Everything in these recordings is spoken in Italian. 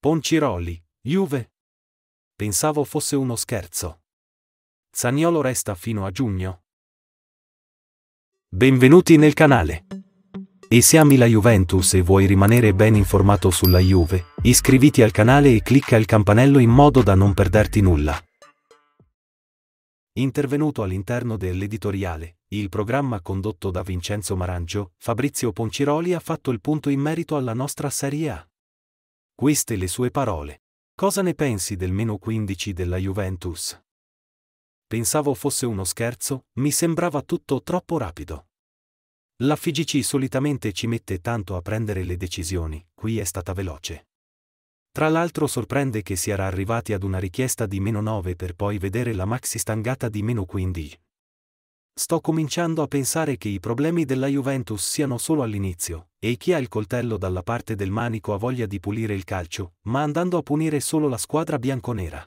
Ponciroli, Juve. Pensavo fosse uno scherzo. Zaniolo resta fino a giugno. Benvenuti nel canale. E se ami la Juventus e vuoi rimanere ben informato sulla Juve, iscriviti al canale e clicca il campanello in modo da non perderti nulla. Intervenuto all'interno dell'editoriale, il programma condotto da Vincenzo Marangio, Fabrizio Ponciroli ha fatto il punto in merito alla nostra Serie A. Queste le sue parole. Cosa ne pensi del meno 15 della Juventus? Pensavo fosse uno scherzo, mi sembrava tutto troppo rapido. La FIGC solitamente ci mette tanto a prendere le decisioni, qui è stata veloce. Tra l'altro sorprende che si era arrivati ad una richiesta di meno 9 per poi vedere la maxi stangata di meno 15, Sto cominciando a pensare che i problemi della Juventus siano solo all'inizio, e chi ha il coltello dalla parte del manico ha voglia di pulire il calcio, ma andando a punire solo la squadra bianconera.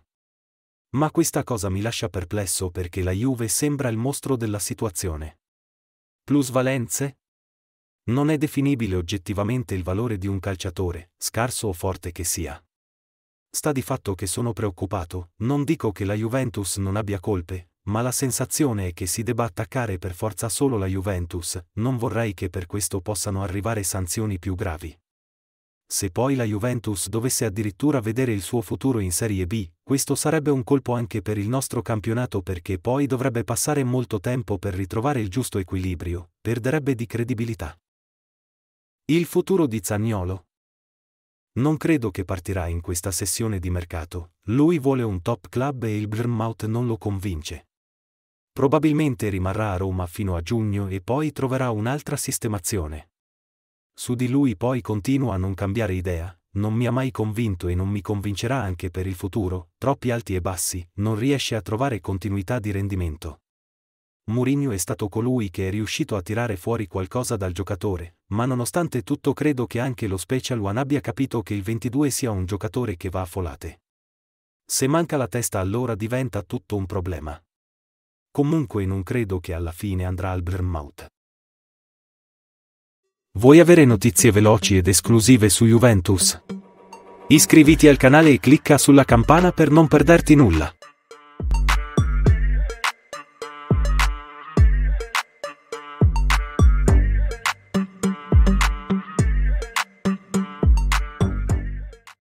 Ma questa cosa mi lascia perplesso perché la Juve sembra il mostro della situazione. Plusvalenze? Non è definibile oggettivamente il valore di un calciatore, scarso o forte che sia. Sta di fatto che sono preoccupato, non dico che la Juventus non abbia colpe, ma la sensazione è che si debba attaccare per forza solo la Juventus, non vorrei che per questo possano arrivare sanzioni più gravi. Se poi la Juventus dovesse addirittura vedere il suo futuro in Serie B, questo sarebbe un colpo anche per il nostro campionato perché poi dovrebbe passare molto tempo per ritrovare il giusto equilibrio, perderebbe di credibilità. Il futuro di Zagnolo? Non credo che partirà in questa sessione di mercato, lui vuole un top club e il Brmouth non lo convince. Probabilmente rimarrà a Roma fino a giugno e poi troverà un'altra sistemazione. Su di lui poi continua a non cambiare idea, non mi ha mai convinto e non mi convincerà anche per il futuro, troppi alti e bassi, non riesce a trovare continuità di rendimento. Mourinho è stato colui che è riuscito a tirare fuori qualcosa dal giocatore, ma nonostante tutto credo che anche lo Special One abbia capito che il 22 sia un giocatore che va a folate. Se manca la testa allora diventa tutto un problema comunque non credo che alla fine andrà al Bournemouth. Vuoi avere notizie veloci ed esclusive su Juventus? Iscriviti al canale e clicca sulla campana per non perderti nulla.